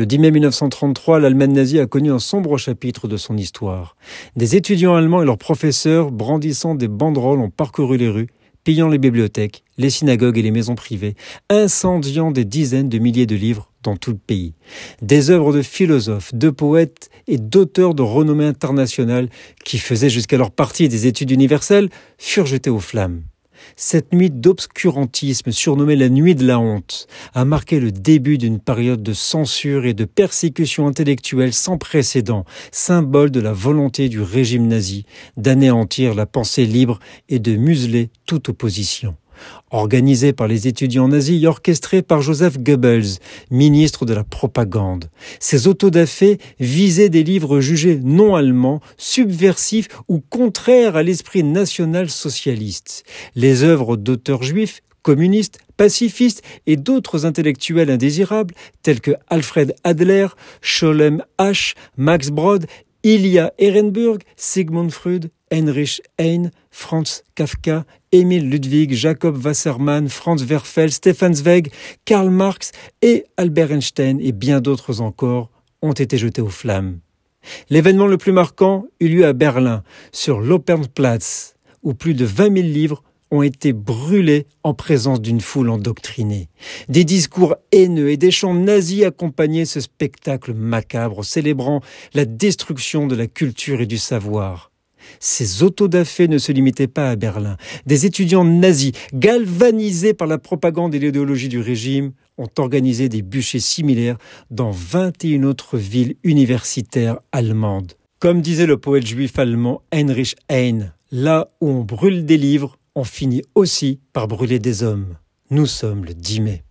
Le 10 mai 1933, l'Allemagne nazie a connu un sombre chapitre de son histoire. Des étudiants allemands et leurs professeurs, brandissant des banderoles, ont parcouru les rues, pillant les bibliothèques, les synagogues et les maisons privées, incendiant des dizaines de milliers de livres dans tout le pays. Des œuvres de philosophes, de poètes et d'auteurs de renommée internationale qui faisaient jusqu'alors partie des études universelles furent jetées aux flammes. Cette nuit d'obscurantisme, surnommée la nuit de la honte, a marqué le début d'une période de censure et de persécution intellectuelle sans précédent, symbole de la volonté du régime nazi d'anéantir la pensée libre et de museler toute opposition. Organisé par les étudiants nazis et orchestré par Joseph Goebbels, ministre de la propagande. Ces autodafés visaient des livres jugés non allemands, subversifs ou contraires à l'esprit national-socialiste. Les œuvres d'auteurs juifs, communistes, pacifistes et d'autres intellectuels indésirables tels que Alfred Adler, Scholem H., Max Brod, Ilia Ehrenburg, Sigmund Freud Heinrich Heine, Franz Kafka, Emil Ludwig, Jacob Wassermann, Franz Werfel, Stefan Zweig, Karl Marx et Albert Einstein et bien d'autres encore ont été jetés aux flammes. L'événement le plus marquant eut lieu à Berlin, sur l'Opernplatz, où plus de 20 000 livres ont été brûlés en présence d'une foule endoctrinée. Des discours haineux et des chants nazis accompagnaient ce spectacle macabre, célébrant la destruction de la culture et du savoir. Ces autodafés ne se limitaient pas à Berlin. Des étudiants nazis, galvanisés par la propagande et l'idéologie du régime, ont organisé des bûchers similaires dans 21 autres villes universitaires allemandes. Comme disait le poète juif allemand Heinrich Heine, là où on brûle des livres, on finit aussi par brûler des hommes. Nous sommes le 10 mai.